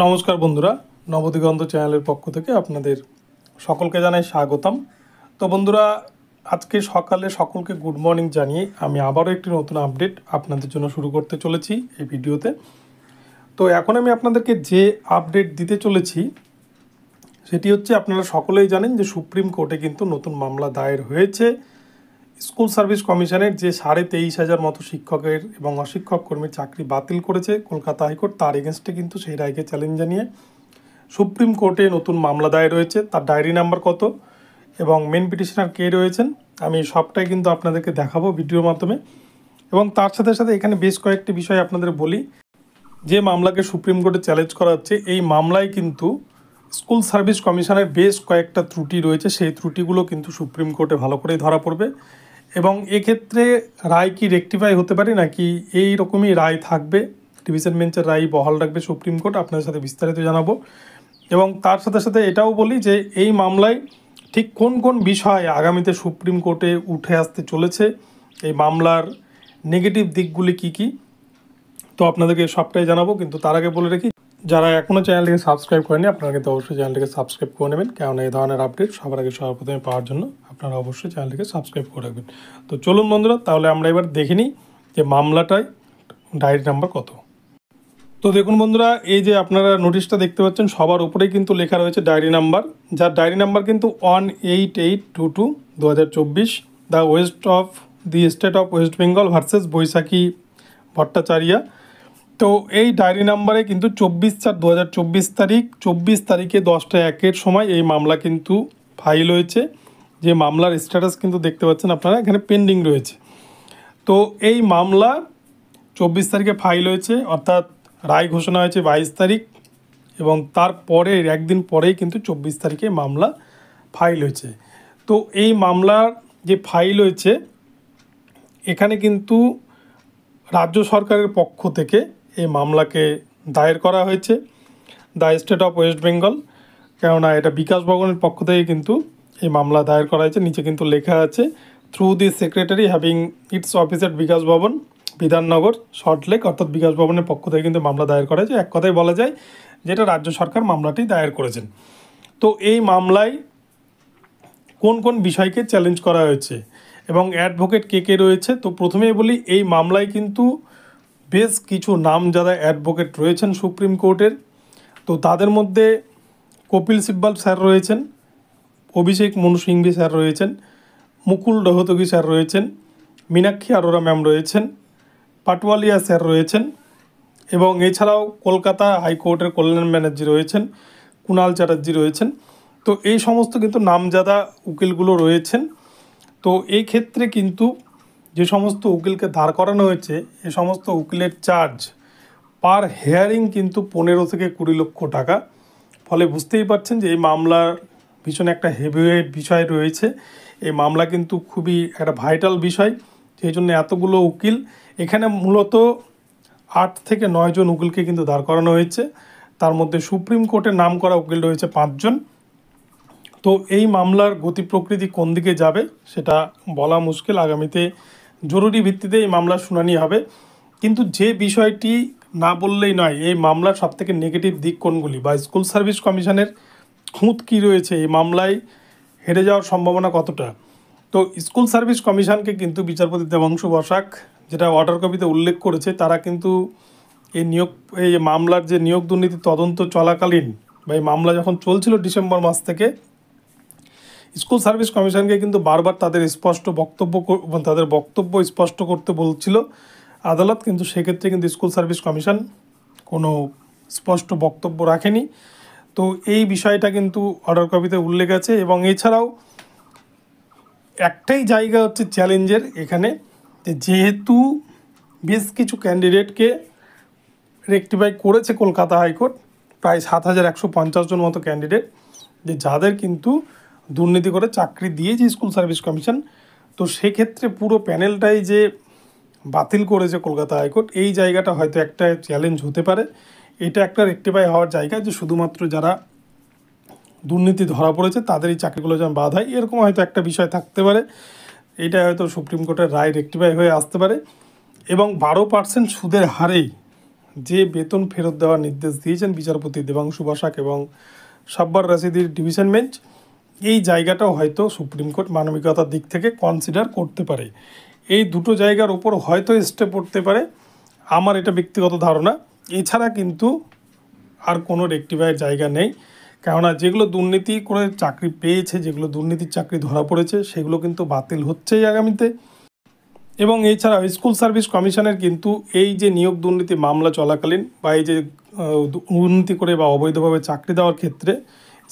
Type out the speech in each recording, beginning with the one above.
নমস্কার বন্ধুরা নবদিগন্ত চ্যানেলের পক্ষ থেকে আপনাদের সকলকে জানাই স্বাগতম তো বন্ধুরা আজকে সকালে সকলকে গুড মর্নিং জানিয়ে আমি আবারও একটি নতুন আপডেট আপনাদের জন্য শুরু করতে চলেছি এই ভিডিওতে তো এখন আমি আপনাদেরকে যে আপডেট দিতে চলেছি সেটি হচ্ছে আপনারা সকলেই জানেন যে সুপ্রিম কোর্টে কিন্তু নতুন মামলা দায়ের হয়েছে স্কুল সার্ভিস কমিশনের যে সাড়ে তেইশ হাজার মতো শিক্ষকের এবং অশিক্ষক কর্মীর চাকরি বাতিল করেছে কলকাতা হাইকোর্ট তার এগেনস্টে কিন্তু সেই রায়কে চ্যালেঞ্জ জানিয়ে সুপ্রিম কোর্টে নতুন মামলা দায়ের রয়েছে তার ডায়েরি নাম্বার কত এবং মেন পিটিশনার কে রয়েছেন আমি সবটাই কিন্তু আপনাদেরকে দেখাবো ভিডিওর মাধ্যমে এবং তার সাথে সাথে এখানে বেশ কয়েকটি বিষয় আপনাদের বলি যে মামলাকে সুপ্রিম কোর্টে চ্যালেঞ্জ করা হচ্ছে এই মামলায় কিন্তু স্কুল সার্ভিস কমিশনের বেশ কয়েকটা ত্রুটি রয়েছে সেই ত্রুটিগুলো কিন্তু সুপ্রিম কোর্টে ভালো করেই ধরা পড়বে এবং এক্ষেত্রে রায় কি রেকটিফাই হতে পারে নাকি এই রকমই রায় থাকবে ডিভিশন বেঞ্চের রায় বহাল রাখবে সুপ্রিম কোর্ট আপনার সাথে বিস্তারিত জানাবো এবং তার সাথে সাথে এটাও বলি যে এই মামলায় ঠিক কোন কোন বিষয় আগামীতে সুপ্রিম কোর্টে উঠে আসতে চলেছে এই মামলার নেগেটিভ দিকগুলি কি কি তো আপনাদেরকে সবটাই জানাবো কিন্তু তার আগে বলে রাখি যারা এখনও চ্যানেলটিকে সাবস্ক্রাইব করেনি আপনারা কিন্তু অবশ্যই চ্যানেলটিকে সাবস্ক্রাইব করে নেবেন কারণ এই ধরনের আপডেট সবার আগে সর্বপ্রথমে পাওয়ার জন্য আপনারা অবশ্যই চ্যানেলটিকে সাবস্ক্রাইব করে রাখবেন তো চলুন বন্ধুরা তাহলে আমরা এবার দেখে নিই যে মামলাটায় ডায়েরি নাম্বার কত তো দেখুন বন্ধুরা এই যে আপনারা নোটিশটা দেখতে পাচ্ছেন সবার উপরেই কিন্তু লেখা রয়েছে ডায়েরি নাম্বার যার ডায়েরি নাম্বার কিন্তু one eight eight two two দু হাজার চব্বিশ the west of the state of West Bengal versus Baishakhi Bhattacharya তো এই ডায়েরি নাম্বারে কিন্তু চব্বিশ চার দু তারিখ চব্বিশ তারিখে দশটা একের সময় এই মামলা কিন্তু ফাইল হয়েছে যে মামলার স্ট্যাটাস কিন্তু দেখতে পাচ্ছেন আপনারা এখানে পেন্ডিং রয়েছে তো এই মামলা চব্বিশ তারিখে ফাইল হয়েছে অর্থাৎ রায় ঘোষণা হয়েছে বাইশ তারিখ এবং তারপরে একদিন পরেই কিন্তু চব্বিশ তারিখে মামলা ফাইল হয়েছে তো এই মামলার যে ফাইল হয়েছে এখানে কিন্তু রাজ্য সরকারের পক্ষ থেকে এই মামলাকে দায়ের করা হয়েছে the state of West Bengal কেননা এটা বিকাশ ভবনের পক্ষ থেকে কিন্তু এই মামলা দায়ের করা হয়েছে নিচে কিন্তু লেখা আছে through the secretary having its office at Bikash Bhavan Bidhannagar lake অর্থাৎ বিকাশ ভবনের পক্ষ থেকে কিন্তু মামলা দায়ের করা হয়েছে এক কথায় বলা যায় যেটা রাজ্য সরকার মামলাটি দায়ের করেছেন তো এই মামলায় কোন কোন বিষয়কে চ্যালেঞ্জ করা হয়েছে এবং অ্যাডভোকেট কে কে রয়েছে তো প্রথমেই বলি এই মামলায় কিন্তু বেশ কিছু নাম যারা অ্যাডভোকেট রয়েছেন সুপ্রিম কোর্টের তো তাদের মধ্যে কপিল সিব্বাল স্যার রয়েছেন অভিষেক মনু সিংভি স্যার রয়েছেন মুকুল রহতগি স্যার রয়েছেন মীনাক্ষী আরোরা ম্যাম রয়েছেন পাটওয়ালিয়া স্যার রয়েছেন এবং এছাড়াও কলকাতা হাইকোর্টের কল্যাণ ব্যানার্জি রয়েছেন কুণাল চ্যাটার্জি রয়েছেন তো এই সমস্ত কিন্তু নামজাদা উকিলগুলো রয়েছেন তো এই ক্ষেত্রে কিন্তু যে সমস্ত উকিলকে ধার করানো হয়েছে এ সমস্ত উকিলের চার্জ পার হেয়ারিং কিন্তু পনেরো থেকে কুড়ি লক্ষ টাকা ফলে বুঝতেই পারছেন যে এই মামলার ভীষণ একটা হেভিওয়েট বিষয় রয়েছে এই মামলা কিন্তু খুবই একটা ভাইটাল বিষয় সেই জন্য এতগুলো উকিল এখানে মূলত আট থেকে নয়জন উকিলকে কিন্তু দাঁড় করানো হয়েছে তার মধ্যে সুপ্রিম কোর্টের নাম করা উকিল রয়েছে পাঁচজন তো এই মামলার গতি প্রকৃতি কোন দিকে যাবে সেটা বলা মুশকিল আগামীতে জরুরি ভিত্তিতে এই মামলার শুনানি হবে কিন্তু যে বিষয়টি না বললেই নয় এই মামলার সবথেকে নেগেটিভ দিক কোনগুলি বা স্কুল সার্ভিস কমিশনের খুঁত কি রয়েছে এই মামলায় হেরে যাওয়ার সম্ভাবনা কতটা তো স্কুল সার্ভিস কমিশনকে কিন্তু বিচারপতি দেবাংশু বসাক যেটা অর্ডার কপিতে উল্লেখ করেছে তারা কিন্তু এই নিয়োগ এই মামলার যে নিয়োগ দুর্নীতি তদন্ত চলাকালীন বা এই মামলা যখন চলছিল ডিসেম্বর মাস থেকে স্কুল সার্ভিস কমিশনকে কিন্তু বারবার তাদের স্পষ্ট বক্তব্য তাদের বক্তব্য স্পষ্ট করতে বলছিল আদালত কিন্তু সেক্ষেত্রে কিন্তু স্কুল সার্ভিস কমিশন কোনো স্পষ্ট বক্তব্য রাখেনি তো এই বিষয়টা কিন্তু অর্ডার কপিতে উল্লেখ আছে এবং এছাড়াও একটাই জায়গা হচ্ছে চ্যালেঞ্জের এখানে যেহেতু বেশ কিছু ক্যান্ডিডেটকে রেক্টিফাই করেছে কলকাতা হাইকোর্ট প্রায় সাত হাজার একশো পঞ্চাশ জন মতো ক্যান্ডিডেট যে যাদের কিন্তু দুর্নীতি করে চাকরি দিয়েছে স্কুল সার্ভিস কমিশন তো সেক্ষেত্রে পুরো প্যানেলটাই যে বাতিল করেছে কলকাতা হাইকোর্ট এই জায়গাটা হয়তো একটা চ্যালেঞ্জ হতে পারে এটা একটা রেক্টিফাই হওয়ার জায়গা যে শুধুমাত্র যারা দুর্নীতি ধরা পড়েছে তাদেরই চাকরিগুলো যেন বাদ হয় এরকম হয়তো একটা বিষয় থাকতে পারে এটা হয়তো সুপ্রিম কোর্টের রায় রেক্টিফাই হয়ে আসতে পারে এবং বারো পার্সেন্ট সুদের হারেই যে বেতন ফেরত দেওয়ার নির্দেশ দিয়েছেন বিচারপতি দেবাংশু বাসাক এবং সাব্বার রাশিদির ডিভিশন বেঞ্চ এই জায়গাটাও হয়তো সুপ্রিম কোর্ট মানবিকতার দিক থেকে কনসিডার করতে পারে এই দুটো জায়গার ওপর হয়তো স্টে পড়তে পারে আমার এটা ব্যক্তিগত ধারণা এছাড়া কিন্তু আর কোনো রেক্টিফাইয়ের জায়গা নেই কেননা যেগুলো দুর্নীতি করে চাকরি পেয়েছে যেগুলো দুর্নীতির চাকরি ধরা পড়েছে সেগুলো কিন্তু বাতিল হচ্ছেই আগামীতে এবং এছাড়া স্কুল সার্ভিস কমিশনের কিন্তু এই যে নিয়োগ দুর্নীতি মামলা চলাকালীন বা এই যে দুর্নীতি করে বা অবৈধভাবে চাকরি দেওয়ার ক্ষেত্রে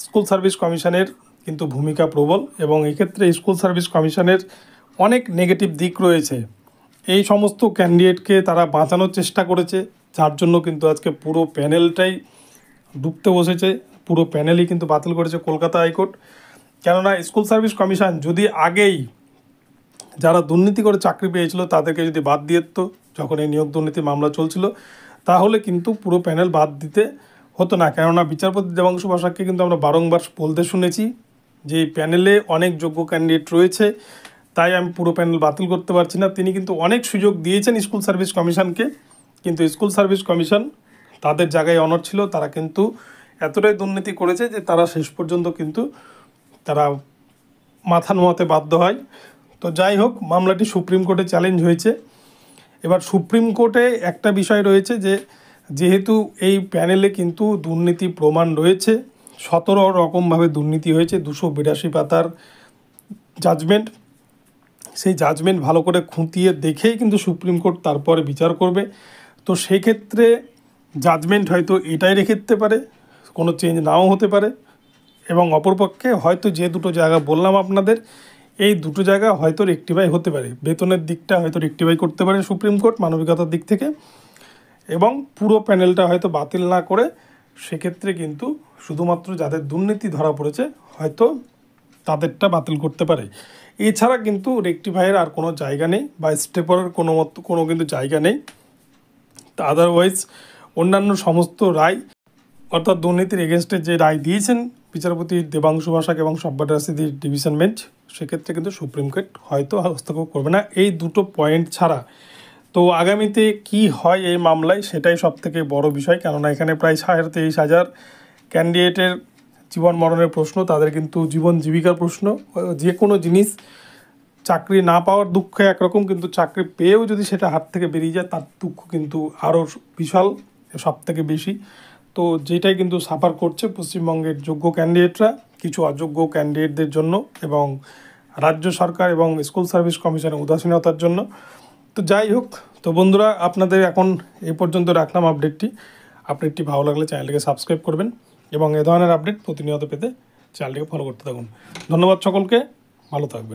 স্কুল সার্ভিস কমিশনের কিন্তু ভূমিকা প্রবল এবং এক্ষেত্রে স্কুল সার্ভিস কমিশনের অনেক নেগেটিভ দিক রয়েছে এই সমস্ত ক্যান্ডিডেটকে তারা বাঁচানোর চেষ্টা করেছে যার জন্য কিন্তু আজকে পুরো প্যানেলটাই ডুবতে বসেছে পুরো প্যানেলই কিন্তু বাতিল করেছে কলকাতা হাইকোর্ট কেননা স্কুল সার্ভিস কমিশন যদি আগেই যারা দুর্নীতি করে চাকরি পেয়েছিল তাদেরকে যদি বাদ দিয়ে দিত যখন এই নিয়োগ দুর্নীতি মামলা চলছিল তাহলে কিন্তু পুরো প্যানেল বাদ দিতে হতো না কেননা বিচারপতি দেবাংশু ভাষাকে কিন্তু আমরা বারংবার বলতে শুনেছি যে প্যানেলে অনেক যোগ্য ক্যান্ডিডেট রয়েছে তাই আমি পুরো প্যানেল বাতিল করতে পারছি না তিনি কিন্তু অনেক সুযোগ দিয়েছেন স্কুল সার্ভিস কমিশনকে কিন্তু স্কুল সার্ভিস কমিশন তাদের জায়গায় অনর ছিল তারা কিন্তু এতটাই দুর্নীতি করেছে যে তারা শেষ পর্যন্ত কিন্তু তারা মাথা নোয়াতে বাধ্য হয় তো যাই হোক মামলাটি সুপ্রিম কোর্টে চ্যালেঞ্জ হয়েছে এবার সুপ্রিম কোর্টে একটা বিষয় রয়েছে যে যেহেতু এই প্যানেলে কিন্তু দুর্নীতি প্রমাণ রয়েছে সতেরো রকমভাবে দুর্নীতি হয়েছে দুশো বিরাশি পাতার জাজমেন্ট সেই জাজমেন্ট ভালো করে খুঁটিয়ে দেখেই কিন্তু সুপ্রিম কোর্ট তারপরে বিচার করবে তো সেক্ষেত্রে জাজমেন্ট হয়তো এটাই রেখে পারে কোনো চেঞ্জ নাও হতে পারে এবং অপরপক্ষে হয়তো যে দুটো জায়গা বললাম আপনাদের এই দুটো জায়গা হয়তো রেক্টিফাই হতে পারে বেতনের দিকটা হয়তো রেক্টিফাই করতে পারে সুপ্রিম কোর্ট মানবিকতার দিক থেকে এবং পুরো প্যানেলটা হয়তো বাতিল না করে সেক্ষেত্রে কিন্তু শুধুমাত্র যাদের দুর্নীতি ধরা পড়েছে হয়তো তাদেরটা বাতিল করতে পারে এছাড়া কিন্তু রেকটিফায়ের আর কোনো জায়গা নেই বা স্টেপারের কোনো মত কোনো কিন্তু জায়গা নেই তা আদারওয়াইজ অন্যান্য সমস্ত রায় অর্থাৎ দুর্নীতির এগেনস্টে যে রায় দিয়েছেন বিচারপতি দেবাংশু ভাষাক এবং সব্বাটাসিদির ডিভিশন বেঞ্চ সেক্ষেত্রে কিন্তু সুপ্রিম কোর্ট হয়তো হস্তক্ষেপ করবে না এই দুটো পয়েন্ট ছাড়া তো আগামীতে কি হয় এই মামলায় সেটাই সবথেকে বড় বিষয় কেননা এখানে প্রায় সাড়ে তেইশ হাজার ক্যান্ডিডেটের জীবন মরণের প্রশ্ন তাদের কিন্তু জীবন জীবিকার প্রশ্ন যে কোনো জিনিস চাকরি না পাওয়ার দুঃখ একরকম কিন্তু চাকরি পেয়েও যদি সেটা হাত থেকে বেরিয়ে যায় তার দুঃখ কিন্তু আরও বিশাল সব থেকে বেশি তো যেটাই কিন্তু সাফার করছে পশ্চিমবঙ্গের যোগ্য ক্যান্ডিডেটরা কিছু অযোগ্য ক্যান্ডিডেটদের জন্য এবং রাজ্য সরকার এবং স্কুল সার্ভিস কমিশনের উদাসীনতার জন্য তো যাই হোক তো বন্ধুরা আপনাদের এখন এই পর্যন্ত রাখলাম আপডেটটি আপডেটটি ভালো লাগলে চ্যানেলটিকে সাবস্ক্রাইব করবেন এবং এ ধরনের আপডেট প্রতিনিয়ত পেতে চ্যানেলটিকে ফলো করতে থাকুন ধন্যবাদ সকলকে ভালো থাকবেন